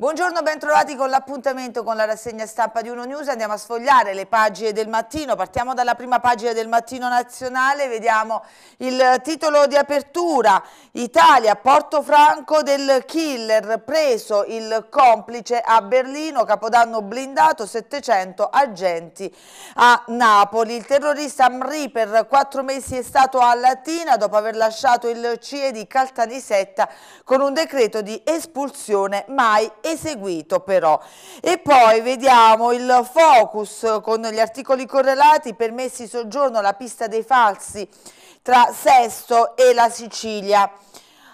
Buongiorno, bentrovati con l'appuntamento con la rassegna stampa di Uno News. Andiamo a sfogliare le pagine del mattino. Partiamo dalla prima pagina del mattino nazionale. Vediamo il titolo di apertura. Italia, Porto Franco del killer, preso il complice a Berlino, Capodanno blindato, 700 agenti a Napoli. Il terrorista Amri per quattro mesi è stato a Latina dopo aver lasciato il CIE di Caltanissetta con un decreto di espulsione mai eseguito però. E poi vediamo il focus con gli articoli correlati, permessi soggiorno, la pista dei falsi tra Sesto e la Sicilia.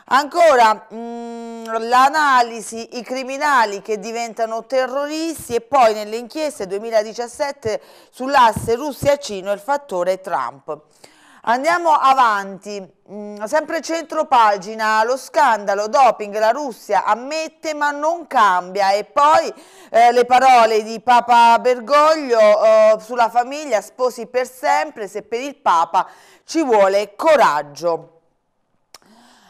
Ancora mm, l'analisi, i criminali che diventano terroristi e poi nelle inchieste 2017 sull'asse Russia-Cino il fattore Trump. Andiamo avanti, mm, sempre centro pagina, lo scandalo, doping, la Russia ammette ma non cambia e poi eh, le parole di Papa Bergoglio eh, sulla famiglia, sposi per sempre, se per il Papa ci vuole coraggio.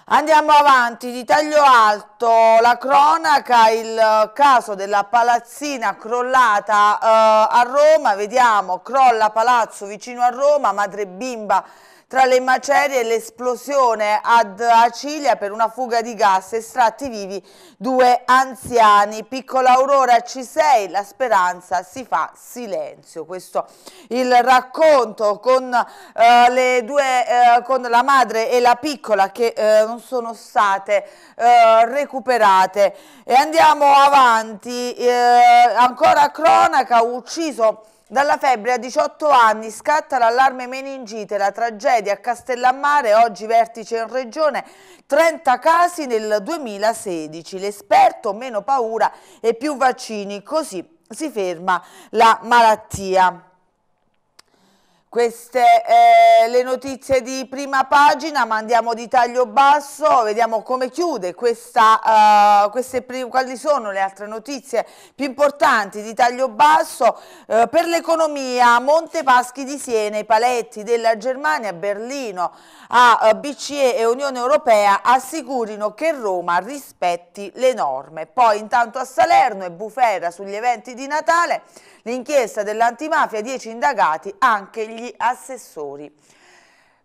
Andiamo avanti, di taglio alto, la cronaca, il eh, caso della palazzina crollata eh, a Roma, vediamo, crolla palazzo vicino a Roma, madre bimba tra le macerie l'esplosione ad Acilia per una fuga di gas, estratti vivi due anziani. Piccola Aurora ci sei, la speranza si fa silenzio. Questo il racconto con, eh, le due, eh, con la madre e la piccola che eh, non sono state eh, recuperate. E andiamo avanti, eh, ancora cronaca, ucciso dalla febbre a 18 anni scatta l'allarme meningite, la tragedia a Castellammare, oggi vertice in regione, 30 casi nel 2016, l'esperto meno paura e più vaccini, così si ferma la malattia. Queste eh, le notizie di prima pagina, ma andiamo di taglio basso, vediamo come chiude questa, uh, queste, quali sono le altre notizie più importanti di taglio basso. Uh, per l'economia, Monte Paschi di Siena, i paletti della Germania, Berlino, a uh, eh, BCE e Unione Europea assicurino che Roma rispetti le norme. Poi intanto a Salerno e Bufera sugli eventi di Natale. L'inchiesta dell'antimafia, 10 indagati, anche gli assessori.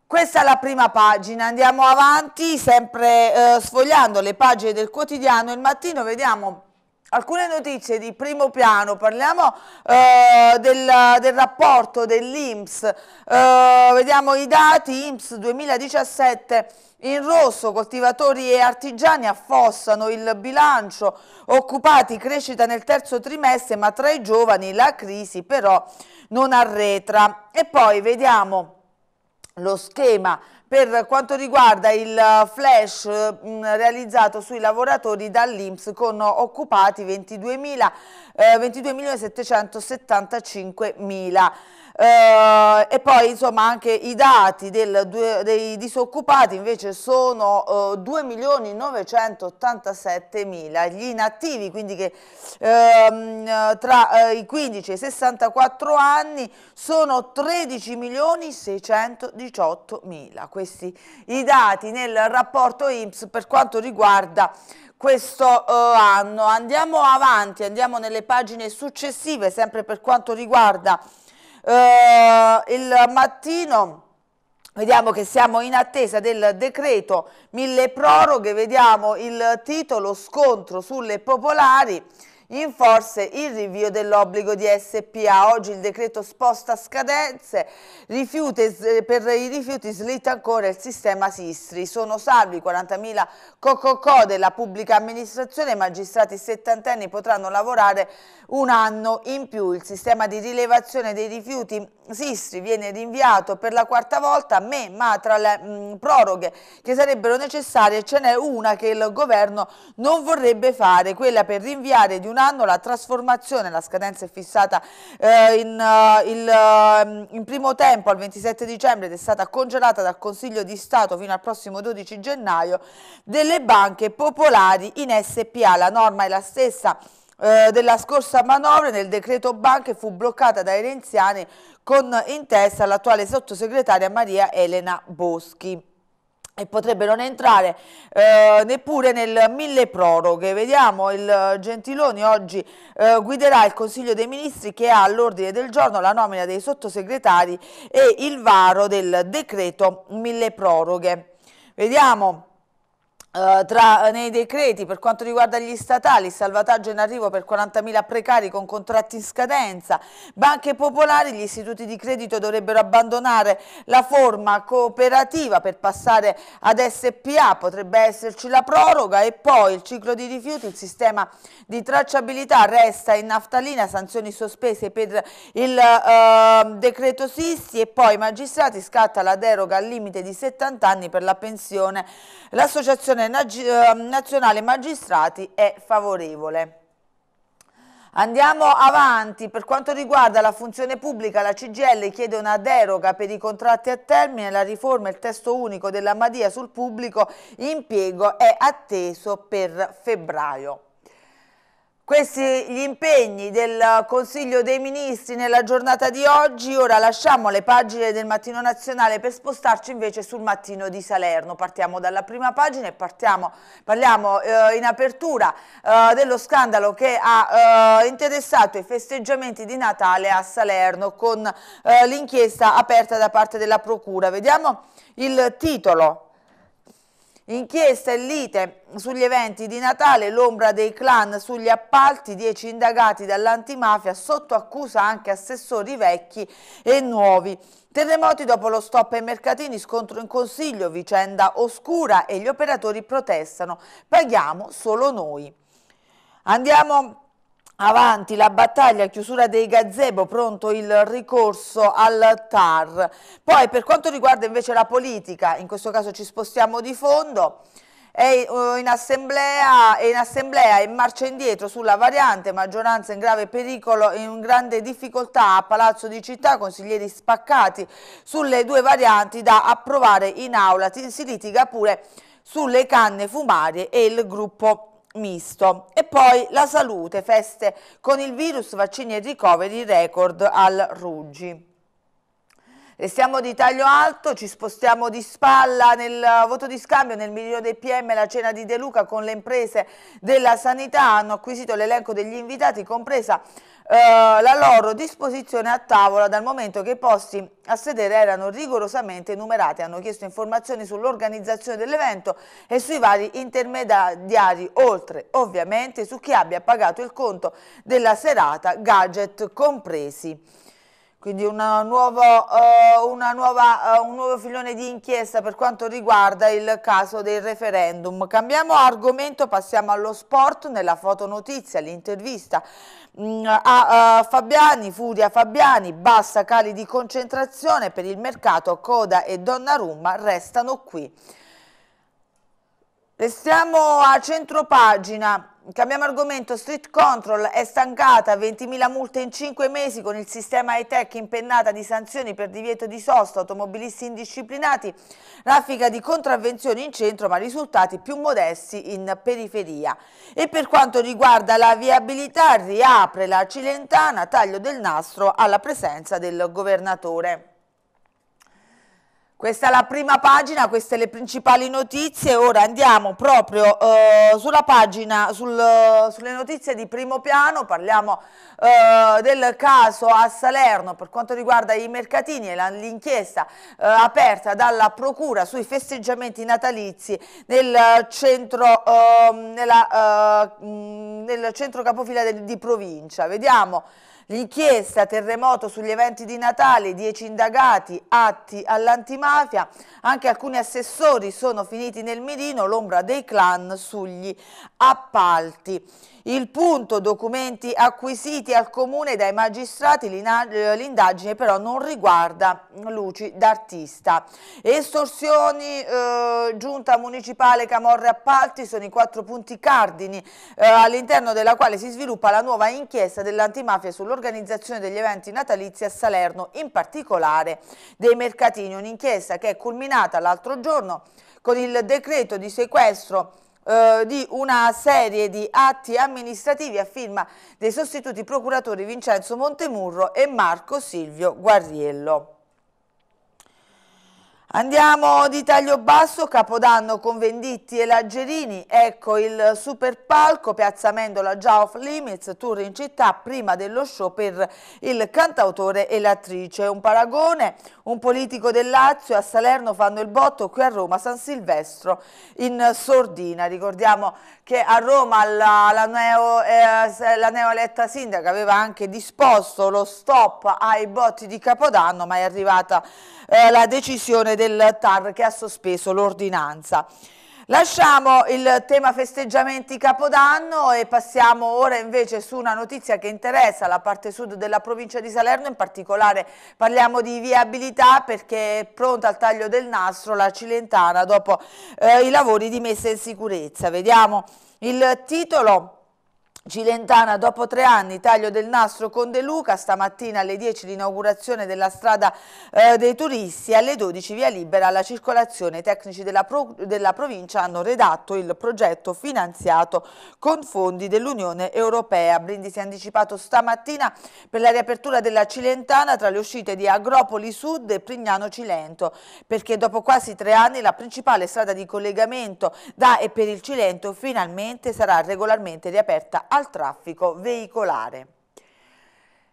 Questa è la prima pagina, andiamo avanti, sempre eh, sfogliando le pagine del quotidiano, il mattino vediamo Alcune notizie di primo piano, parliamo eh, del, del, rapporto dell'Inps, eh, vediamo i dati Inps 2017 in rosso, coltivatori e artigiani affossano il bilancio, occupati crescita nel terzo trimestre ma tra i giovani la crisi però non arretra. E poi vediamo lo schema per quanto riguarda il eh, flash mm, realizzato sui lavoratori dall'Inps con occupati 22.775.000. Eh, 22 eh, e poi insomma anche i dati del, due, dei disoccupati invece sono eh, 2 milioni 987 mila gli inattivi quindi che ehm, tra eh, i 15 e i 64 anni sono 13 milioni 618 mila questi i dati nel rapporto IMSS per quanto riguarda questo eh, anno andiamo avanti andiamo nelle pagine successive sempre per quanto riguarda eh, il mattino... Vediamo che siamo in attesa del decreto mille proroghe, vediamo il titolo scontro sulle popolari in forse il rinvio dell'obbligo di SPA. Oggi il decreto sposta scadenze, rifiuti, eh, per i rifiuti slitta ancora il sistema Sistri. Sono salvi 40.000 cococò della pubblica amministrazione, i magistrati settantenni potranno lavorare un anno in più. Il sistema di rilevazione dei rifiuti Sistri viene rinviato per la quarta volta, me, ma tra le mh, mm, proroghe che sarebbero necessarie ce n'è una che il governo non vorrebbe fare, quella per rinviare di un anno la trasformazione, la scadenza è fissata eh, in, uh, il, uh, in, primo tempo al 27 dicembre ed è stata congelata dal Consiglio di Stato fino al prossimo 12 gennaio delle banche popolari in SPA. La norma è la stessa eh, della scorsa manovra nel decreto banche fu bloccata dai renziani con in testa l'attuale sottosegretaria Maria Elena Boschi e potrebbe non entrare eh, neppure nel mille proroghe. Vediamo, il eh, Gentiloni oggi eh, guiderà il Consiglio dei Ministri che ha all'ordine del giorno la nomina dei sottosegretari e il varo del decreto mille proroghe. Vediamo eh, tra, eh, nei decreti per quanto riguarda gli statali, salvataggio in arrivo per 40.000 precari con contratti in scadenza, banche popolari, gli istituti di credito dovrebbero abbandonare la forma cooperativa per passare ad SPA, potrebbe esserci la proroga e poi il ciclo di rifiuti, il sistema di tracciabilità resta in naftalina, sanzioni sospese per il uh, decreto Sisti e poi i magistrati scatta la deroga al limite di 70 anni per la pensione. L'associazione Commissione ehm, Nazionale Magistrati è favorevole. Andiamo avanti, per quanto riguarda la funzione pubblica la CGL chiede una deroga per i contratti a termine, la riforma e il testo unico della Madia sul pubblico impiego è atteso per febbraio. Questi gli impegni del Consiglio dei Ministri nella giornata di oggi, ora lasciamo le pagine del Mattino Nazionale per spostarci invece sul Mattino di Salerno. Partiamo dalla prima pagina e partiamo, parliamo eh, in apertura eh, dello scandalo che ha eh, interessato i festeggiamenti di Natale a Salerno con eh, l'inchiesta aperta da parte della Procura. Vediamo il titolo Inchiesta e lite sugli eventi di Natale, l'ombra dei clan sugli appalti, 10 indagati dall'antimafia, sotto accusa anche assessori vecchi e nuovi. Terremoti dopo lo stop ai mercatini, scontro in consiglio, vicenda oscura e gli operatori protestano. Paghiamo solo noi. Andiamo Avanti la battaglia, chiusura dei gazebo, pronto il ricorso al TAR. Poi per quanto riguarda invece la politica, in questo caso ci spostiamo di fondo, è eh, in assemblea, è in, assemblea, in marcia indietro sulla variante, maggioranza in grave pericolo e in grande difficoltà a Palazzo di Città, consiglieri spaccati sulle due varianti da approvare in aula, si litiga pure sulle canne fumarie e il gruppo misto. E poi la salute, feste con il virus, vaccini e ricoveri, record al Ruggi. Restiamo di taglio alto, ci spostiamo di spalla nel eh, voto di scambio, nel milione dei PM la cena di De Luca con le imprese della sanità hanno acquisito l'elenco degli invitati, compresa eh, la loro disposizione a tavola dal momento che i posti a sedere erano rigorosamente numerati. Hanno chiesto informazioni sull'organizzazione dell'evento e sui vari intermediari, oltre ovviamente su chi abbia pagato il conto della serata, gadget compresi quindi una nuovo, eh, una nuova, eh, un nuovo filone di inchiesta per quanto riguarda il caso del referendum. Cambiamo argomento, passiamo allo sport, nella fotonotizia, l'intervista mm, a, a eh, Fabiani, Furia Fabiani, bassa cali di concentrazione per il mercato, Coda e Donnarumma restano qui. Restiamo a centropagina. Cambiamo argomento, Street Control è stancata, 20.000 multe in 5 mesi con il sistema high-tech impennata di sanzioni per divieto di sosta, automobilisti indisciplinati, raffica di contravvenzioni in centro ma risultati più modesti in periferia. E per quanto riguarda la viabilità riapre la Cilentana, taglio del nastro alla presenza del governatore. Questa è la prima pagina, queste le principali notizie, ora andiamo proprio eh, sulla pagina, sul, sulle notizie di primo piano, parliamo eh, del caso a Salerno per quanto riguarda i mercatini e l'inchiesta eh, aperta dalla Procura sui festeggiamenti natalizi nel centro, ehm, nella, eh, nel centro capofila di provincia. Vediamo. L'inchiesta terremoto sugli eventi di Natale, 10 indagati, atti all'antimafia, anche alcuni assessori sono finiti nel mirino, l'ombra dei clan sugli appalti. Il punto documenti acquisiti al Comune dai magistrati, eh, l'indagine però non riguarda luci d'artista. Estorsioni, eh, giunta municipale, camorre appalti sono i quattro punti cardini eh, all'interno della quale si sviluppa la nuova inchiesta dell'antimafia sull'organizzazione degli eventi natalizi a Salerno, in particolare dei mercatini, un'inchiesta che è culminata l'altro giorno con il decreto di sequestro eh, di una serie di atti amministrativi a firma dei sostituti procuratori Vincenzo Montemurro e Marco Silvio Guarriello. Andiamo di taglio basso, Capodanno con Venditti e Laggerini, ecco il super palco, Piazza Mendola già off limits, tour in città prima dello show per il cantautore e l'attrice. Un paragone, un politico del Lazio, a Salerno fanno il botto, qui a Roma San Silvestro in sordina. Ricordiamo che a Roma la, la, neo, eh, la neoletta sindaca aveva anche disposto lo stop ai botti di Capodanno, ma è arrivata eh, la decisione del TAR che ha sospeso l'ordinanza. Lasciamo il tema festeggiamenti Capodanno e passiamo ora invece su una notizia che interessa la parte sud della provincia di Salerno, in particolare parliamo di viabilità perché è pronta al taglio del nastro la Cilentana dopo eh, i lavori di messa in sicurezza. Vediamo il titolo Cilentana dopo tre anni, taglio del nastro con De Luca, stamattina alle 10 l'inaugurazione della strada eh, dei turisti, alle 12 via libera alla circolazione. I tecnici della, pro, della provincia hanno redatto il progetto finanziato con fondi dell'Unione Europea. Brindisi ha anticipato stamattina per la riapertura della Cilentana tra le uscite di Agropoli Sud e Prignano Cilento, perché dopo quasi tre anni la principale strada di collegamento da e per il Cilento finalmente sarà regolarmente riaperta al traffico veicolare.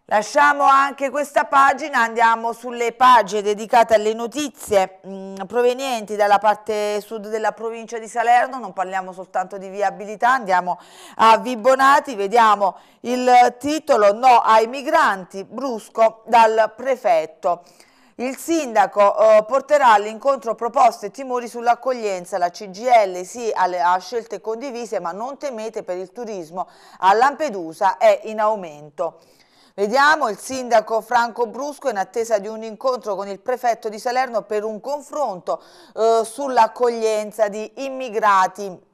Lasciamo anche questa pagina, andiamo sulle pagine dedicate alle notizie mh, mm, provenienti dalla parte sud della provincia di Salerno, non parliamo soltanto di viabilità, andiamo a Vibonati, vediamo il titolo No ai migranti, brusco dal prefetto. Il sindaco eh, porterà all'incontro proposte e timori sull'accoglienza, la CGL sì alle, a scelte condivise ma non temete per il turismo a Lampedusa è in aumento. Vediamo il sindaco Franco Brusco in attesa di un incontro con il prefetto di Salerno per un confronto eh, sull'accoglienza di immigrati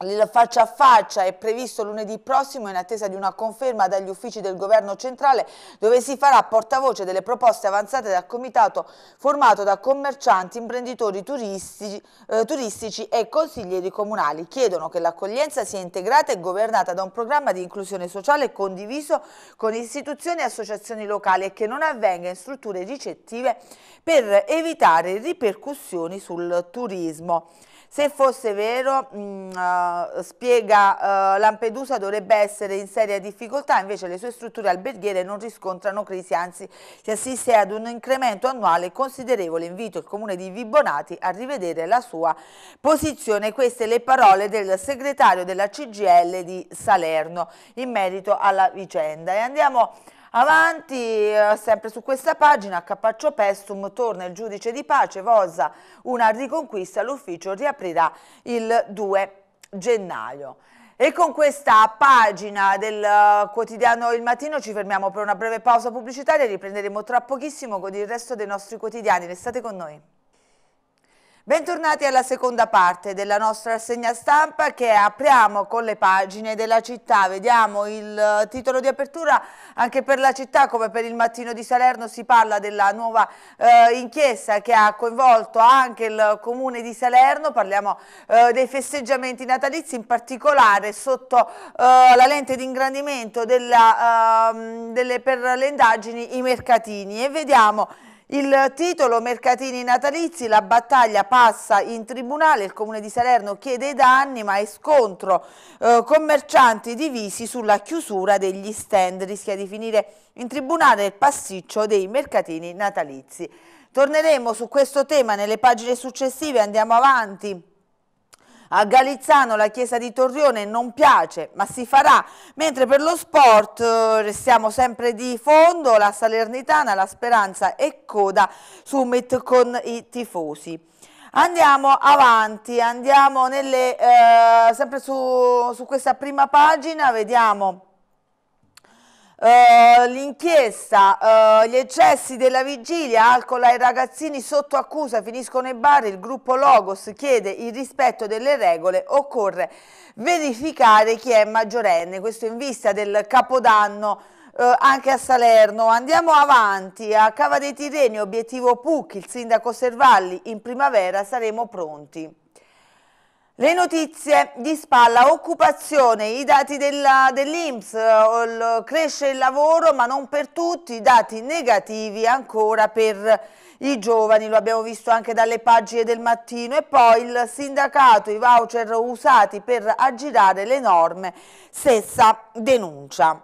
il faccia a faccia è previsto lunedì prossimo in attesa di una conferma dagli uffici del governo centrale dove si farà portavoce delle proposte avanzate dal comitato formato da commercianti, imprenditori turistici, eh, turistici e consiglieri comunali. Chiedono che l'accoglienza sia integrata e governata da un programma di inclusione sociale condiviso con istituzioni e associazioni locali e che non avvenga in strutture ricettive per evitare ripercussioni sul turismo. Se fosse vero, mh, mm, eh, spiega uh, Lampedusa, dovrebbe essere in seria difficoltà, invece le sue strutture alberghiere non riscontrano crisi, anzi si assiste ad un incremento annuale considerevole. Invito il comune di Vibonati a rivedere la sua posizione. Queste le parole del segretario della CGL di Salerno in merito alla vicenda. E andiamo Avanti, eh, sempre su questa pagina, a Capaccio Pestum torna il giudice di pace, Vosa una riconquista, l'ufficio riaprirà il 2 gennaio. E con questa pagina del eh, quotidiano Il Mattino ci fermiamo per una breve pausa pubblicitaria e riprenderemo tra pochissimo con il resto dei nostri quotidiani. Restate con noi. Bentornati alla seconda parte della nostra rassegna stampa che apriamo con le pagine della città. Vediamo il eh, titolo di apertura anche per la città come per il mattino di Salerno si parla della nuova eh, inchiesta che ha coinvolto anche il comune di Salerno. Parliamo eh, dei festeggiamenti natalizi in particolare sotto eh, la lente di ingrandimento della, ehm, delle, per le indagini i mercatini e vediamo il titolo Mercatini natalizi, la battaglia passa in tribunale, il comune di Salerno chiede i danni ma è scontro eh, commercianti divisi sulla chiusura degli stand, rischia di finire in tribunale il pasticcio dei mercatini natalizi. Torneremo su questo tema nelle pagine successive, andiamo avanti a Galizzano la chiesa di Torrione non piace, ma si farà. Mentre per lo sport eh, restiamo sempre di fondo, la Salernitana, la Speranza e Coda Summit con i tifosi. Andiamo avanti, andiamo nelle, eh, sempre su, su questa prima pagina, vediamo Uh, l'inchiesta, uh, gli eccessi della vigilia, alcol ai ragazzini sotto accusa finiscono i bar, il gruppo Logos chiede il rispetto delle regole, occorre verificare chi è maggiorenne, questo in vista del Capodanno Uh, anche a Salerno. Andiamo avanti, a Cava dei Tirreni, obiettivo Pucchi, il sindaco Servalli, in primavera saremo pronti. Le notizie di spalla, occupazione, i dati dell'Inps, dell eh, cresce il lavoro ma non per tutti, dati negativi ancora per i giovani, lo abbiamo visto anche dalle pagine del mattino e poi il sindacato, i voucher usati per aggirare le norme, stessa denuncia.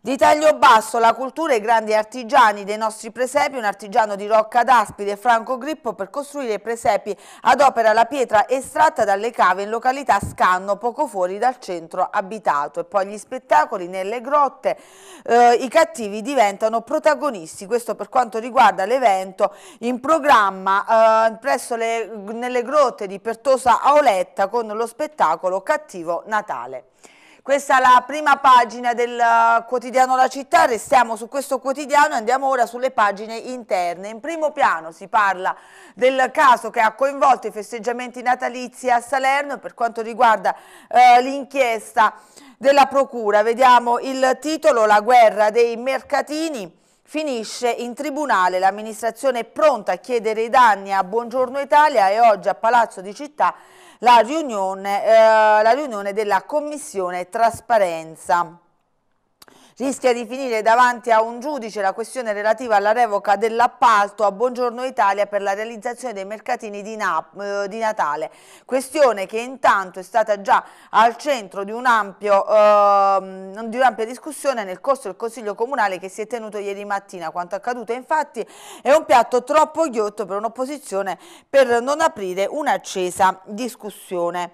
Di taglio basso, la cultura e i grandi artigiani dei nostri presepi, un artigiano di Rocca d'Aspide, Franco Grippo, per costruire i presepi ad opera la pietra estratta dalle cave in località Scanno, poco fuori dal centro abitato. E poi gli spettacoli nelle grotte, eh, i cattivi diventano protagonisti, questo per quanto riguarda l'evento in programma eh, presso le, nelle grotte di Pertosa Aoletta con lo spettacolo Cattivo Natale. Questa è la prima pagina del eh, quotidiano La Città, restiamo su questo quotidiano e andiamo ora sulle pagine interne. In primo piano si parla del caso che ha coinvolto i festeggiamenti natalizi a Salerno per quanto riguarda eh, l'inchiesta della Procura. Vediamo il titolo La guerra dei mercatini. Finisce in tribunale, l'amministrazione è pronta a chiedere i danni a Buongiorno Italia e oggi a Palazzo di Città la riunione, eh, la riunione della Commissione Trasparenza rischia di finire davanti a un giudice la questione relativa alla revoca dell'appalto a Buongiorno Italia per la realizzazione dei mercatini di, eh, di, Natale, questione che intanto è stata già al centro di ehm, un'ampia un discussione nel corso del Consiglio Comunale che si è tenuto ieri mattina. Quanto accaduto infatti è un piatto troppo ghiotto per un'opposizione per non aprire un'accesa discussione.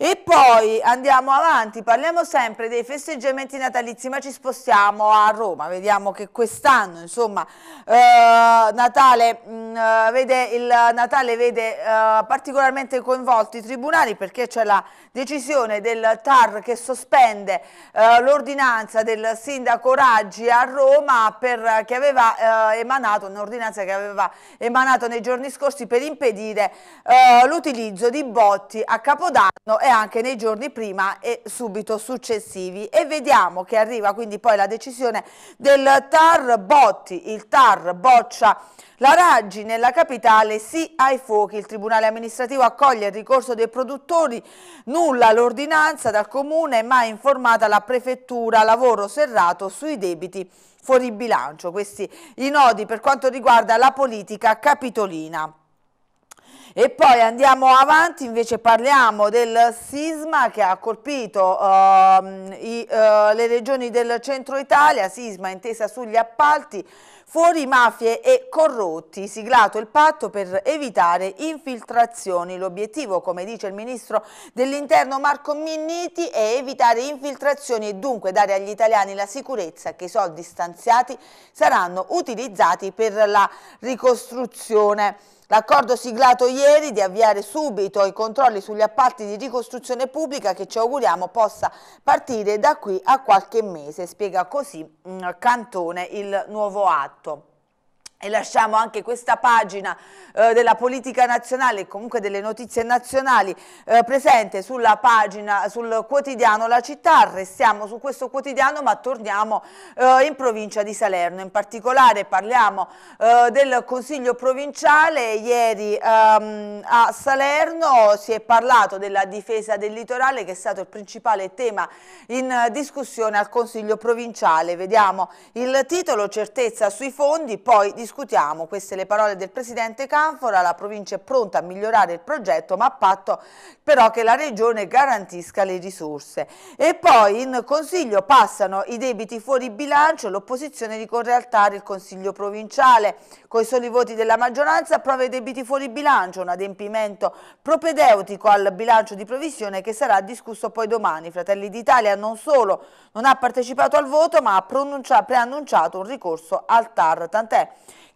E poi andiamo avanti, parliamo sempre dei festeggiamenti natalizi, ma ci spostiamo a Roma, vediamo che quest'anno, insomma, eh, Natale, mh, mm, eh, vede, il Natale vede eh, particolarmente coinvolti i tribunali perché c'è la decisione del TAR che sospende eh, l'ordinanza del sindaco Raggi a Roma per, eh, che aveva eh, emanato, un'ordinanza che aveva emanato nei giorni scorsi per impedire l'utilizzo di botti a Capodanno e anche nei giorni prima e subito successivi. E vediamo che arriva quindi poi la decisione del TAR Botti, il TAR boccia la Raggi nella capitale sì ai fuochi, il Tribunale amministrativo accoglie il ricorso dei produttori, nulla l'ordinanza dal Comune ma informata la Prefettura, lavoro serrato sui debiti fuori bilancio. Questi i nodi per quanto riguarda la politica capitolina. E poi andiamo avanti, invece parliamo del sisma che ha colpito uh, i, uh, le regioni del centro Italia, sisma intesa sugli appalti, fuori mafie e corrotti, siglato il patto per evitare infiltrazioni. L'obiettivo, come dice il ministro dell'interno Marco Minniti, è evitare infiltrazioni e dunque dare agli italiani la sicurezza che i soldi stanziati saranno utilizzati per la ricostruzione. L'accordo siglato ieri di avviare subito i controlli sugli appalti di ricostruzione pubblica che ci auguriamo possa partire da qui a qualche mese, spiega così mm, Cantone il nuovo atto e lasciamo anche questa pagina eh, della politica nazionale e comunque delle notizie nazionali eh, presente sulla pagina, sul quotidiano La Città, restiamo su questo quotidiano ma torniamo eh, in provincia di Salerno, in particolare parliamo eh, del Consiglio provinciale, ieri ehm, a Salerno si è parlato della difesa del litorale che è stato il principale tema in discussione al Consiglio provinciale, vediamo il titolo certezza sui fondi, poi discussione discutiamo. Queste le parole del Presidente Canfora, la provincia è pronta a migliorare il progetto ma a patto però che la Regione garantisca le risorse. E poi in Consiglio passano i debiti fuori bilancio, l'opposizione ricorre al TAR il Consiglio provinciale, con i soli voti della maggioranza approva i debiti fuori bilancio, un adempimento propedeutico al bilancio di provisione che sarà discusso poi domani. Fratelli d'Italia non solo non ha partecipato al voto ma ha preannunciato un ricorso al TAR, tant'è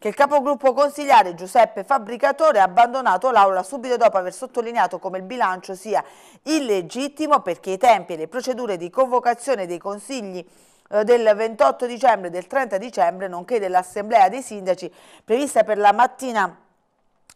che il capogruppo consigliare Giuseppe Fabbricatore ha abbandonato l'aula subito dopo aver sottolineato come il bilancio sia illegittimo perché i tempi e le procedure di convocazione dei consigli eh, del 28 dicembre e del 30 dicembre, nonché dell'Assemblea dei Sindaci prevista per la mattina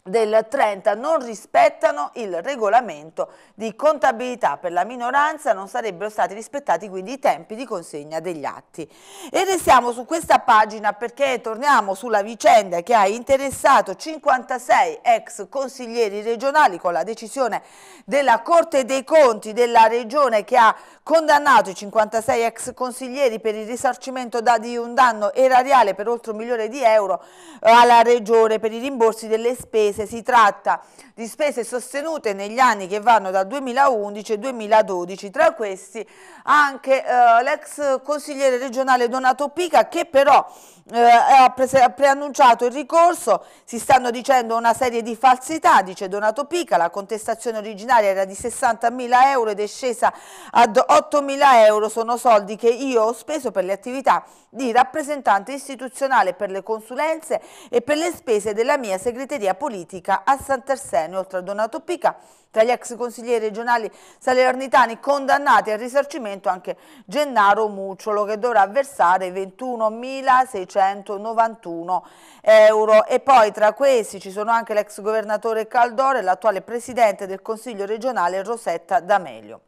del 30 non rispettano il regolamento di contabilità per la minoranza, non sarebbero stati rispettati quindi i tempi di consegna degli atti. E restiamo su questa pagina perché torniamo sulla vicenda che ha interessato 56 ex consiglieri regionali con la decisione della Corte dei Conti della Regione che ha condannato i 56 ex consiglieri per il risarcimento di un danno erariale per oltre un milione di euro eh, alla Regione per i rimborsi delle spese paese, si tratta di spese sostenute negli anni che vanno dal 2011 al 2012, tra questi anche eh, l'ex consigliere regionale Donato Pica che però eh, ha, ha preannunciato il ricorso, si stanno dicendo una serie di falsità, dice Donato Pica, la contestazione originaria era di 60.000 euro ed è scesa ad 8.000 euro, sono soldi che io ho speso per le attività di rappresentante istituzionale per le consulenze e per le spese della mia segreteria politica a Sant'Arsenio oltre a Donato Pica, tra gli ex consiglieri regionali salernitani condannati al risarcimento anche Gennaro Mucciolo che dovrà versare 21.691 euro e poi tra questi ci sono anche l'ex governatore Caldoro e l'attuale presidente del Consiglio regionale Rosetta D'Amelio.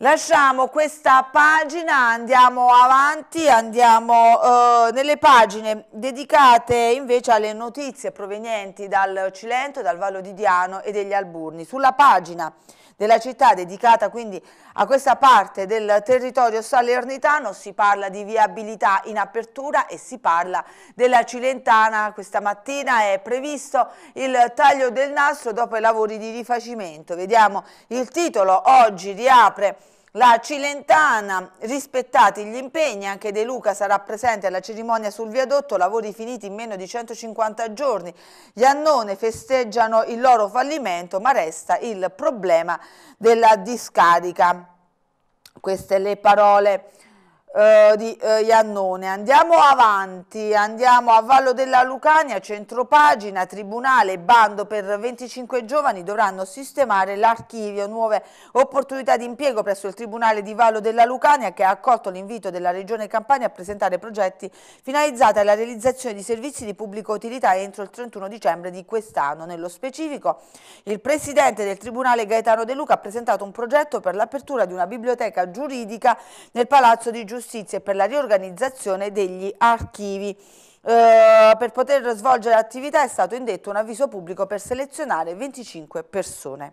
Lasciamo questa pagina, andiamo avanti, andiamo eh, nelle pagine dedicate invece alle notizie provenienti dal Cilento, dal Vallo di Diano e degli Alburni. Sulla pagina della città dedicata quindi a questa parte del territorio salernitano si parla di viabilità in apertura e si parla della Cilentana. Questa mattina è previsto il taglio del nastro dopo i lavori di rifacimento. Vediamo il titolo, oggi riapre la Cilentana, rispettati gli impegni, anche De Luca sarà presente alla cerimonia sul viadotto, lavori finiti in meno di 150 giorni. Gli Annone festeggiano il loro fallimento, ma resta il problema della discarica. Queste le parole eh, di eh, Iannone. Andiamo avanti, andiamo a Vallo della Lucania, centropagina, tribunale, bando per 25 giovani dovranno sistemare l'archivio, nuove opportunità di impiego presso il tribunale di Vallo della Lucania che ha accolto l'invito della regione Campania a presentare progetti finalizzati alla realizzazione di servizi di pubblica utilità entro il 31 dicembre di quest'anno. Nello specifico il presidente del tribunale Gaetano De Luca ha presentato un progetto per l'apertura di una biblioteca giuridica nel Palazzo di Giustizia Giustizia e per la riorganizzazione degli archivi. Eh, per poter svolgere l'attività è stato indetto un avviso pubblico per selezionare 25 persone.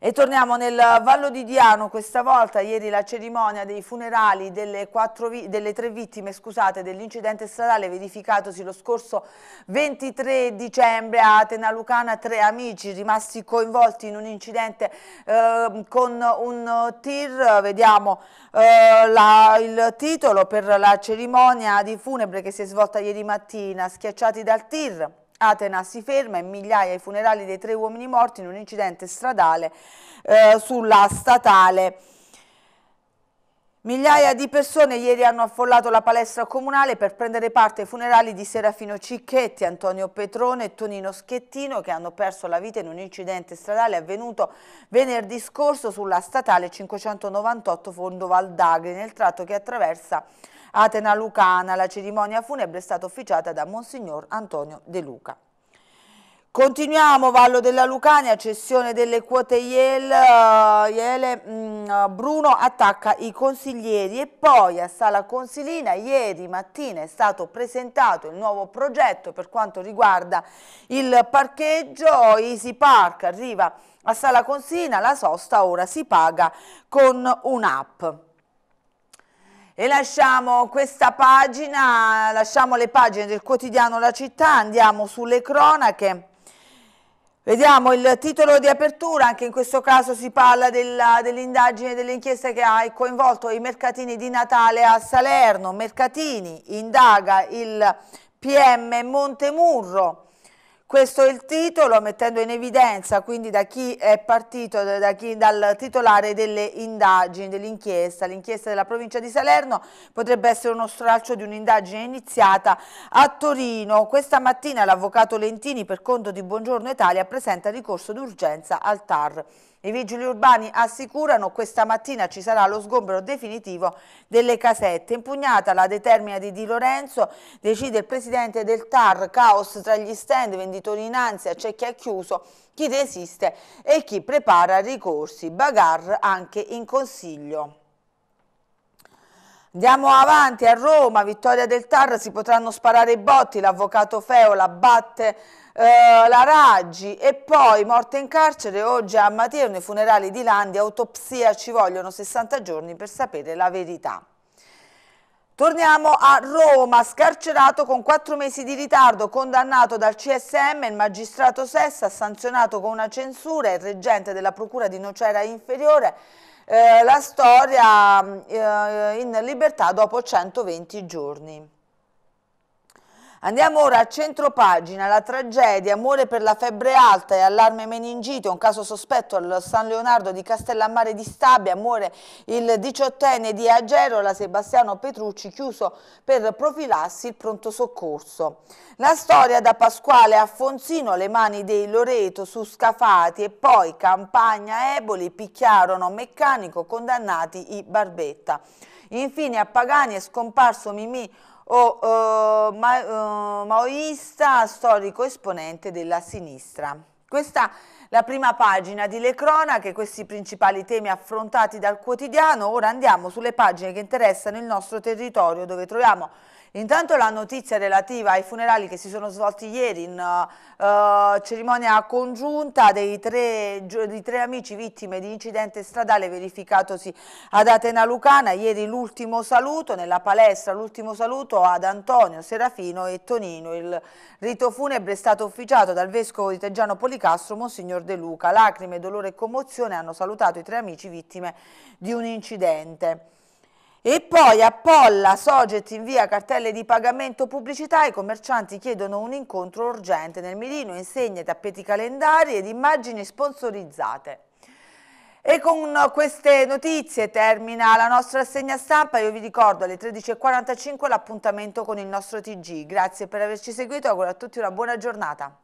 E torniamo nel Vallo di Diano, questa volta ieri la cerimonia dei funerali delle, delle tre vittime dell'incidente stradale verificatosi lo scorso 23 dicembre a Tenalucana, tre amici rimasti coinvolti in un incidente eh, con un tir, vediamo eh, la, il titolo per la cerimonia di funebre che si è svolta ieri mattina, schiacciati dal tir. Atena si ferma e migliaia i funerali dei tre uomini morti in un incidente stradale eh, sulla statale. Migliaia di persone ieri hanno affollato la palestra comunale per prendere parte ai funerali di Serafino Cicchetti, Antonio Petrone e Tonino Schettino che hanno perso la vita in un incidente stradale avvenuto venerdì scorso sulla statale 598 Fondo Valdagri nel tratto che attraversa Atena Lucana. La cerimonia funebre è stata officiata da Monsignor Antonio De Luca. Continuiamo, Vallo della Lucania, cessione delle quote IEL, eh, IEL, mm, Bruno attacca i consiglieri e poi a Sala Consilina ieri mattina è stato presentato il nuovo progetto per quanto riguarda il parcheggio Easy Park, arriva a Sala Consilina, la sosta ora si paga con un'app. E lasciamo questa pagina, lasciamo le pagine del quotidiano La Città, andiamo sulle cronache. Vediamo il titolo di apertura, anche in questo caso si parla dell'indagine dell dell'inchiesta che ha coinvolto i mercatini di Natale a Salerno. Mercatini indaga il PM Montemurro. Questo è il titolo, mettendo in evidenza quindi da chi è partito, da chi, dal titolare delle indagini, dell'inchiesta, l'inchiesta della provincia di Salerno potrebbe essere uno stralcio di un'indagine iniziata a Torino. Questa mattina l'avvocato Lentini per conto di Buongiorno Italia presenta ricorso d'urgenza al TAR. I vigili urbani assicurano questa mattina ci sarà lo sgombero definitivo delle casette. Impugnata la determina di Di Lorenzo, decide il presidente del TAR, caos tra gli stand, venditori in ansia, c'è chi ha chiuso, chi desiste e chi prepara ricorsi. Bagar anche in consiglio. Andiamo avanti a Roma, vittoria del TAR, si potranno sparare i botti, l'avvocato Feo la batte eh, la Raggi e poi morte in carcere oggi a Matera nei funerali di Landi, autopsia ci vogliono 60 giorni per sapere la verità. Torniamo a Roma, scarcerato con 4 mesi di ritardo, condannato dal CSM, il magistrato Sessa sanzionato con una censura, il reggente della procura di Nocera Inferiore, eh, la storia mm, eh, in libertà dopo 120 giorni. Andiamo ora a centro pagina, la tragedia, muore per la febbre alta e allarme meningite, un caso sospetto al San Leonardo di Castellammare di Stabia, muore il diciottenne di Agerola Sebastiano Petrucci, chiuso per profilassi il pronto soccorso. La storia da Pasquale a Fonzino, le mani dei Loreto su Scafati e poi Campagna Eboli, picchiarono meccanico, condannati i Barbetta. Infine a Pagani è scomparso Mimì o uh, ma, uh, maoista, storico esponente della sinistra. Questa la prima pagina di Le Cronache, questi principali temi affrontati dal quotidiano. Ora andiamo sulle pagine che interessano il nostro territorio, dove troviamo Intanto la notizia relativa ai funerali che si sono svolti ieri in uh, cerimonia congiunta dei tre, di tre amici vittime di incidente stradale verificatosi ad Atena Lucana. Ieri l'ultimo saluto nella palestra, l'ultimo saluto ad Antonio Serafino e Tonino. Il rito funebre è stato officiato dal vescovo di Teggiano Policastro, Monsignor De Luca. Lacrime, dolore e commozione hanno salutato i tre amici vittime di un incidente. E poi a Polla, Soget invia cartelle di pagamento pubblicità, i commercianti chiedono un incontro urgente. Nel mirino insegne, tappeti calendari ed immagini sponsorizzate. E con queste notizie termina la nostra segna stampa. Io vi ricordo alle 13.45 l'appuntamento con il nostro TG. Grazie per averci seguito, auguro a tutti una buona giornata.